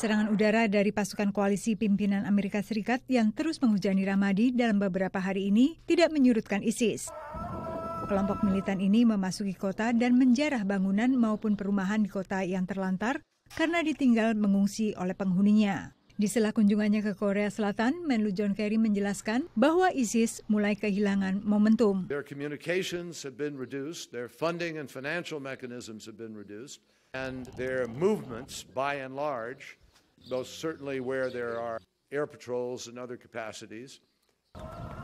Serangan udara dari pasukan koalisi pimpinan Amerika Serikat yang terus menghujani Ramadi dalam beberapa hari ini tidak menyurutkan ISIS. Kelompok militan ini memasuki kota dan menjarah bangunan maupun perumahan di kota yang terlantar karena ditinggal mengungsi oleh penghuninya. Di sela kunjungannya ke Korea Selatan, Menlu John Kerry menjelaskan bahwa ISIS mulai kehilangan momentum. Their communications have been reduced, their funding and financial mechanisms have been reduced, and their movements by and large most certainly where there are air patrols and other capacities.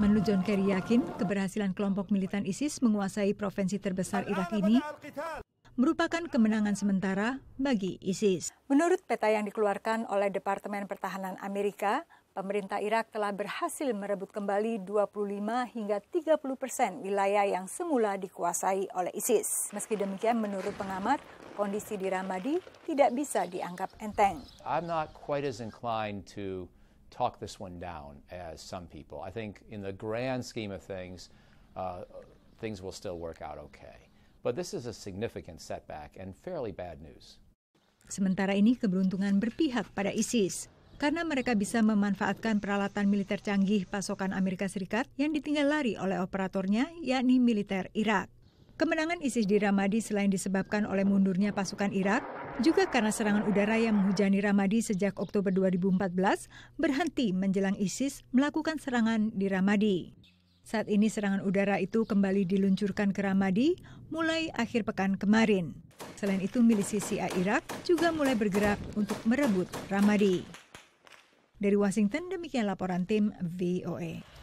Menurut John Kerry yakin keberhasilan kelompok militan ISIS menguasai provinsi terbesar Irak ini merupakan kemenangan sementara bagi ISIS. Menurut peta yang dikeluarkan oleh Departemen Pertahanan Amerika, pemerintah Irak telah berhasil merebut kembali 25 hingga 30 persen wilayah yang semula dikuasai oleh ISIS. Meski demikian, menurut pengamat, kondisi di Ramadi tidak bisa dianggap enteng. I'm not quite as inclined to talk this one down as some people. I think in the grand scheme of things, uh, things will still work out okay. But this is a significant setback and fairly bad news. Sementara ini keberuntungan berpihak pada ISIS karena mereka bisa memanfaatkan peralatan militer canggih pasokan Amerika Serikat yang ditinggal lari oleh operatornya, yakni militer Irak. Kemenangan ISIS di Ramadi selain disebabkan oleh mundurnya pasukan Irak, juga karena serangan udara yang menghujani Ramadi sejak Oktober 2014 berhenti menjelang ISIS melakukan serangan di Ramadi. Saat ini serangan udara itu kembali diluncurkan ke Ramadi mulai akhir pekan kemarin. Selain itu, milisi Syiah Irak juga mulai bergerak untuk merebut Ramadi. Dari Washington, demikian laporan tim VOA. E.